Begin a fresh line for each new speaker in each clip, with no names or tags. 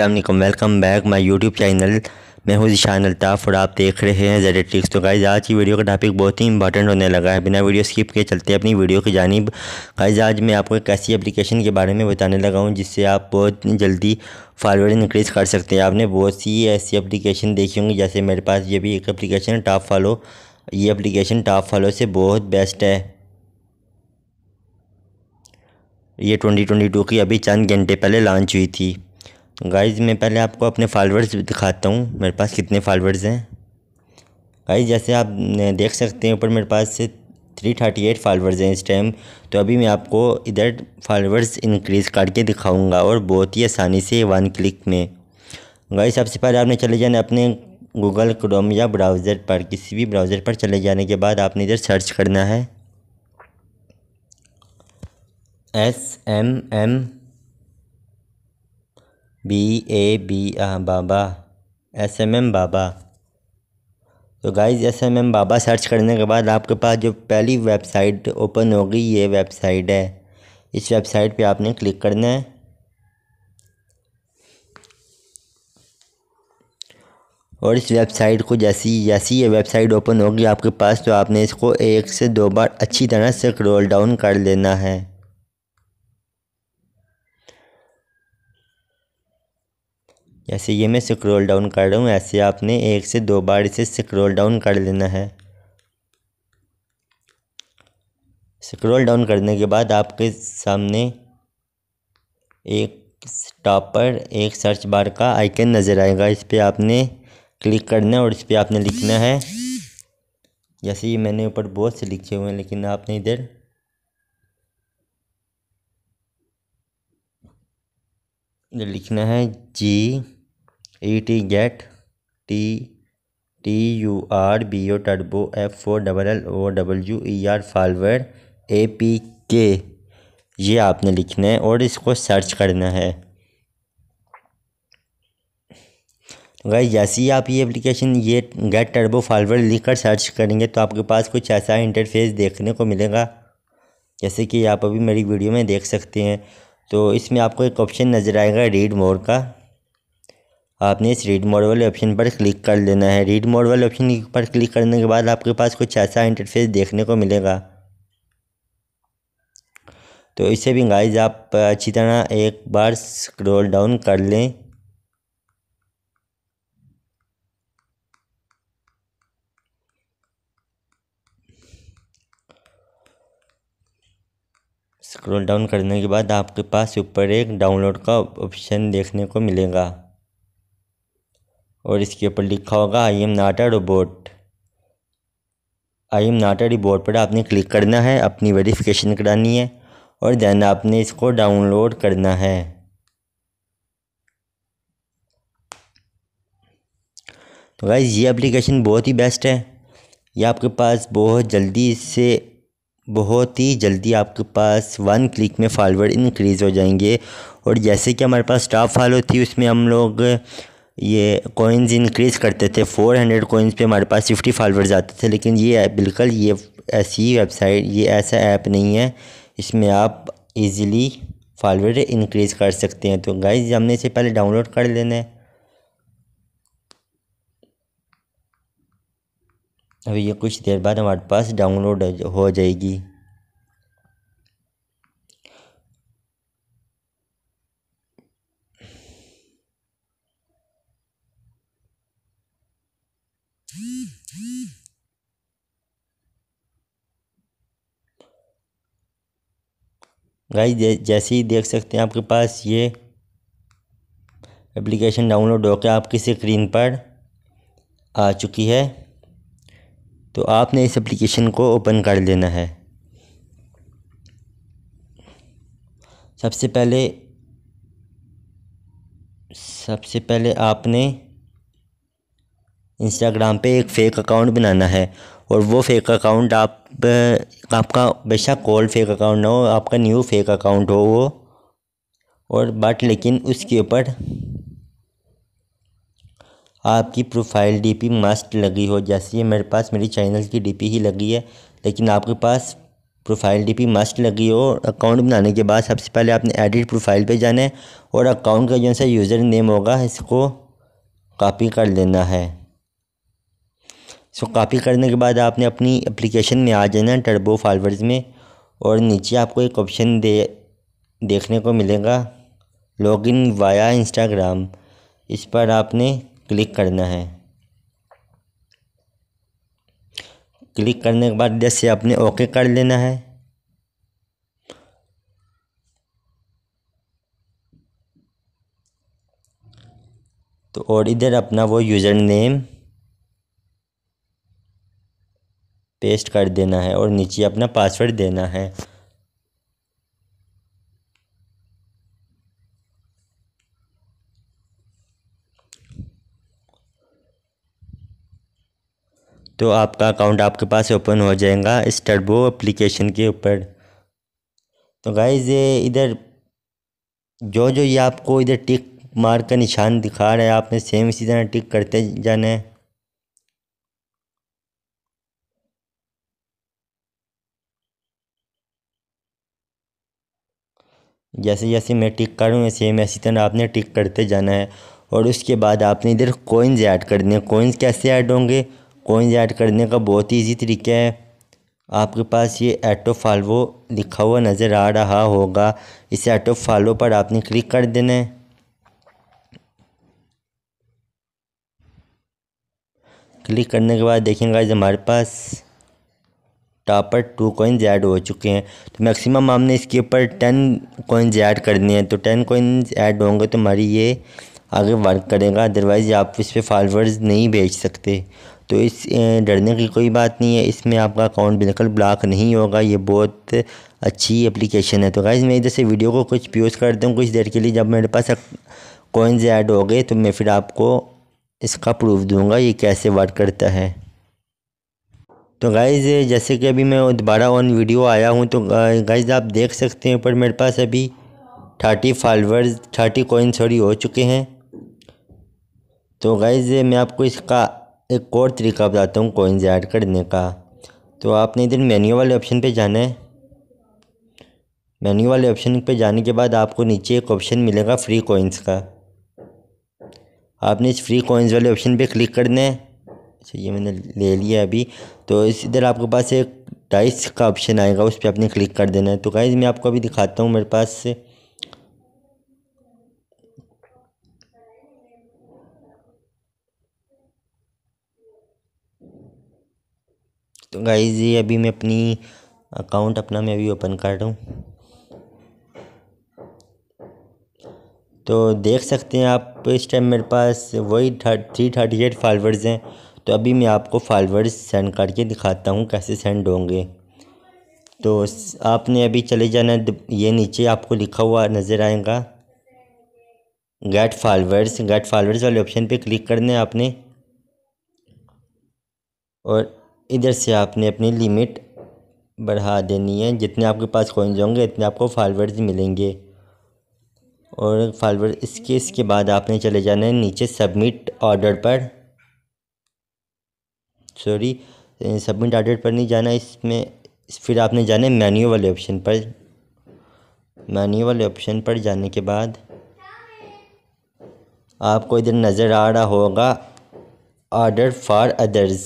अल्लाम welcome back my YouTube channel मैं हूँ ईशान अल्ताफ़ और आप देख रहे हैं जेड ट्रिक्स तो गाइज आज की वीडियो का टॉपिक बहुत ही इंपॉर्टेंट होने लगा है बिना वीडियो स्किप के चलते अपनी वीडियो की जानब गाइज आज मैं आपको एक ऐसी एप्लीकेशन के बारे में बताने लगा हूँ जिससे आप बहुत जल्दी फॉलोअर्स इंक्रीज़ कर सकते हैं आपने बहुत सी ऐसी एप्लीकेशन देखी होंगी जैसे मेरे पास ये भी एक एप्लीकेशन है टॉप फॉलो ये एप्लीकेशन टॉप फॉलो से बहुत बेस्ट है ये 2022 की अभी चंद घंटे पहले लॉन्च हुई थी गाइज मैं पहले आपको अपने फॉलोअर्स दिखाता हूँ मेरे पास कितने फॉलोअर्स हैं गाइज जैसे आप देख सकते हैं ऊपर मेरे पास से थ्री थर्टी एट फॉलोअर्स हैं इस टाइम तो अभी मैं आपको इधर फॉलोअर्स इंक्रीज़ करके दिखाऊंगा और बहुत ही आसानी से वन क्लिक में गाइज सबसे पहले आपने चले जाने अपने गूगल क्रोम या ब्राउज़र पर किसी भी ब्राउज़र पर चले जाने के बाद आपने इधर सर्च करना है S M M B A B आ Baba S M M Baba तो guys S M M Baba search करने के बाद आपके पास जो पहली वेबसाइट ओपन होगी ये वेबसाइट है इस वेबसाइट पे आपने क्लिक करना है और इस वेबसाइट को जैसी जैसी ये वेबसाइट ओपन होगी आपके पास तो आपने इसको एक से दो बार अच्छी तरह से स्क्रॉल डाउन कर लेना है जैसे ये मैं स्क्रॉल डाउन कर रहा हूँ ऐसे आपने एक से दो बार इसे स्क्रॉल डाउन कर लेना है स्क्रॉल डाउन करने के बाद आपके सामने एक टॉप पर एक सर्च बार का आइकन नज़र आएगा इस पर आपने क्लिक करना है और इस पर आपने लिखना है जैसे ये मैंने ऊपर बहुत से लिखे हुए हैं लेकिन आपने इधर इधर लिखना है G E T get T T U R B O turbo F O double L O W E R follower A P K ये आपने लिखना है और इसको सर्च करना है गई जैसे ही आप ये एप्लीकेशन ये गेट टर्बो फॉलवर्ड लिख कर सर्च करेंगे तो आपके पास कुछ ऐसा इंटरफेस देखने को मिलेगा जैसे कि आप अभी मेरी वीडियो में देख सकते हैं तो इसमें आपको एक ऑप्शन नज़र आएगा रीड मोर का आपने इस रीड मोड वाले ऑप्शन पर क्लिक कर लेना है रीड मोड वाले ऑप्शन पर क्लिक करने के बाद आपके पास कुछ ऐसा इंटरफेस देखने को मिलेगा तो इसे भी गाइज आप अच्छी तरह एक बार स्क्रॉल डाउन कर लें स्क्रॉल डाउन करने के बाद आपके पास ऊपर एक डाउनलोड का ऑप्शन देखने को मिलेगा और इसके ऊपर लिखा होगा I am not a robot I am not a robot पर आपने क्लिक करना है अपनी वेरिफिकेशन करानी है और देन आपने इसको डाउनलोड करना है तो गाइज़ ये एप्लीकेशन बहुत ही बेस्ट है ये आपके पास बहुत जल्दी इससे बहुत ही जल्दी आपके पास वन क्लिक में फॉलोअर इंक्रीज़ हो जाएंगे और जैसे कि हमारे पास स्टाफ फॉलो थी उसमें हम लोग ये कोइंस इंक्रीज़ करते थे फोर हंड्रेड कोइंस पर हमारे पास फिफ्टी फॉलोअर्स आते थे लेकिन ये बिल्कुल ये ऐसी वेबसाइट ये ऐसा ऐप नहीं है इसमें आप इजीली फॉलोअर इंक्रीज़ कर सकते हैं तो गाइज हमने इसे पहले डाउनलोड कर लेना है अभी ये कुछ देर बाद हमारे पास डाउनलोड हो जाएगी गाइस जैसे ही देख सकते हैं आपके पास ये एप्लीकेशन डाउनलोड होकर आपकी स्क्रीन पर आ चुकी है तो आपने इस एप्लीकेशन को ओपन कर लेना है सबसे पहले सबसे पहले आपने इंस्टाग्राम पे एक फ़ेक अकाउंट बनाना है और वो फ़ेक अकाउंट आप आपका बेशक ओल्ड फेक अकाउंट ना हो आपका न्यू फेक अकाउंट हो वो और बट लेकिन उसके ऊपर आपकी प्रोफाइल डीपी मस्ट लगी हो जैसे मेरे पास मेरी चैनल की डीपी ही लगी है लेकिन आपके पास प्रोफाइल डीपी मस्ट लगी हो अकाउंट बनाने के बाद सबसे पहले आपने एडिट प्रोफाइल पे जाना है और अकाउंट का जो सा यूज़र नेम होगा इसको कॉपी कर लेना है सो कापी करने के बाद आपने अपनी एप्लीकेशन में आ जाना टर्बो फॉलवर्स में और नीचे आपको एक ऑप्शन दे देखने को मिलेगा लॉगिन वाया इंस्टाग्राम इस पर आपने क्लिक करना है क्लिक करने के बाद जैसे आपने ओके कर लेना है तो और इधर अपना वो यूज़र नेम पेस्ट कर देना है और नीचे अपना पासवर्ड देना है तो आपका अकाउंट आपके पास ओपन हो जाएगा इस टर्बो एप्लीकेशन के ऊपर तो गाइज़ ये इधर जो जो ये आपको इधर टिक मार्क का निशान दिखा रहा है आपने सेम इसी तरह टिक करते जाना है जैसे जैसे मैं टिक करूँ ऐसे में ऐसी तरह आपने टिक करते जाना है और उसके बाद आपने इधर कोइंस ऐड कर दें कोइंस कैसे ऐड होंगे कोइंस ऐड करने का बहुत ही ईजी तरीका है आपके पास ये ऐटो फालवो लिखा हुआ नज़र आ रहा होगा इस ऐटो फॉलो पर आपने क्लिक कर देना है क्लिक करने के बाद देखेंगे हमारे पास टॉपर टू कॉइन्स ऐड हो चुके हैं तो मैक्सिमम हमने इसके ऊपर टेन कॉइन्स ऐड करनी है तो टेन कॉइन्स ऐड होंगे तो हमारी ये आगे वर्क करेगा अदरवाइज़ आप इस पर फॉलोअर्स नहीं भेज सकते तो इस डरने की कोई बात नहीं है इसमें आपका अकाउंट बिल्कुल ब्लॉक नहीं होगा ये बहुत अच्छी एप्लीकेशन है तो गाइज मैं इधर से वीडियो को कुछ प्यूज़ कर दूँ कुछ देर के लिए जब मेरे पास कॉइन्स ऐड हो गए तो मैं फिर आपको इसका प्रूफ दूंगा ये कैसे वर्क करता है तो गाइज़ जैसे कि अभी मैं दोबारा ऑन वीडियो आया हूँ तो गाइज़ आप देख सकते हैं पर मेरे पास अभी thirty followers thirty coin sorry हो चुके हैं तो गाइज़ मैं आपको इसका एक और तरीका बताता हूँ कोइन्स ऐड करने का तो आपने इधर मेन्यू वाले ऑप्शन पे जाना है मेन्यू वाले ऑप्शन पे जाने के बाद आपको नीचे एक ऑप्शन मिलेगा फ्री कोइंस का आपने इस फ्री कोइंस वाले ऑप्शन पे क्लिक करना है अच्छा ये मैंने ले लिया अभी तो इस इधर आपके पास एक डाइस का ऑप्शन आएगा उस पर आपने क्लिक कर देना है तो गाइज मैं आपको अभी दिखाता हूँ मेरे पास तो गाइज ये अभी मैं अपनी अकाउंट अपना मैं अभी ओपन कर रहा हूँ तो देख सकते हैं आप इस टाइम मेरे पास वही थ्री थर्टी एट फॉलोअर्स हैं तो अभी मैं आपको फॉलवर्ड सेंड करके दिखाता हूँ कैसे सेंड होंगे तो आपने अभी चले जाना ये नीचे आपको लिखा हुआ नज़र आएगा गेट फॉलवर्ड्स गेट फॉलवर्ड्स वाले ऑप्शन पे क्लिक करना है आपने और इधर से आपने अपनी लिमिट बढ़ा देनी है जितने आपके पास कॉइन्स होंगे इतने आपको फॉलोअर्स मिलेंगे और फॉलवर्ड इसके इसके बाद आपने चले जाना है नीचे सबमिट ऑर्डर पर सॉरी सबमिट अपडेट पर नहीं जाना इसमें फिर आपने जाना है मैन्यू वाले ऑप्शन पर मैन्यू वाले ऑप्शन पर जाने के बाद आपको इधर नज़र आ रहा होगा ऑर्डर फॉर अदर्स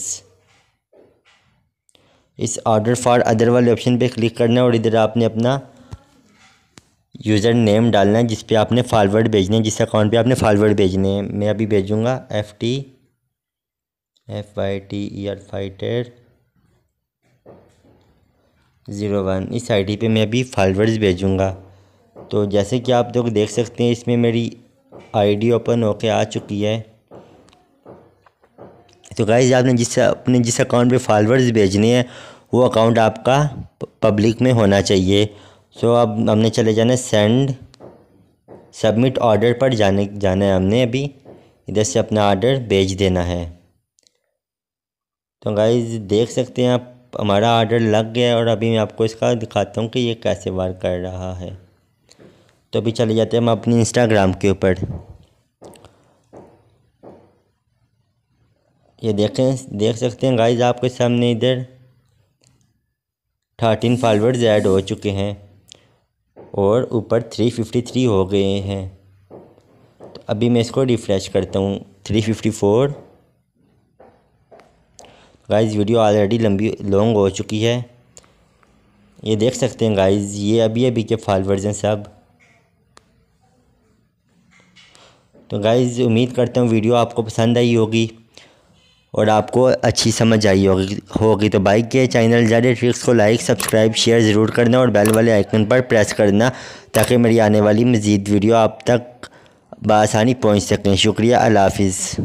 इस ऑर्डर फॉर अदर वाले ऑप्शन पे क्लिक करना है और इधर आपने अपना यूज़र नेम डालना है जिस पे आपने फॉरवर्ड भेजना है जिस अकाउंट पे आपने फॉरवर्ड भेजने हैं मैं अभी भेजूँगा F T F Y T E R fighter zero one इस आईडी पे मैं अभी फॉलोअर्स भेजूँगा तो जैसे कि आप लोग देख सकते हैं इसमें मेरी आईडी ओपन होकर आ चुकी है तो गाइज आपने जिस अपने जिस अकाउंट पे फॉलोअर्स भेजने हैं वो अकाउंट आपका पब्लिक में होना चाहिए सो अब हमने चले जाना है सेंड सबमिट ऑर्डर पर जाने जाना है हमने अभी इधर से अपना ऑर्डर भेज देना है तो गाइज देख सकते हैं आप हमारा आर्डर लग गया है और अभी मैं आपको इसका दिखाता हूँ कि ये कैसे वर्क कर रहा है तो अभी चले जाते हैं हम अपनी इंस्टाग्राम के ऊपर ये देखें देख सकते हैं गाइज आपके सामने इधर थर्टीन फॉलोअर्स ऐड हो चुके हैं और ऊपर थ्री फिफ्टी थ्री हो गए हैं तो अभी मैं इसको रिफ़्रेश करता हूँ three fifty four guys video already लंबी लॉन्ग हो चुकी है ये देख सकते हैं गाइज़ ये अभी अभी के फॉलोअर्स हैं सब तो गाइज़ उम्मीद करता हूँ वीडियो आपको पसंद आई होगी और आपको अच्छी समझ आई होगी होगी तो बाइक के चैनल जारी ट्रिक्स को लाइक सब्सक्राइब शेयर ज़रूर करना और बेल वाले आइकन पर प्रेस करना ताकि मेरी आने वाली मज़ीद वीडियो आप तक बसानी पहुँच सकें शुक्रिया अल्लाफ़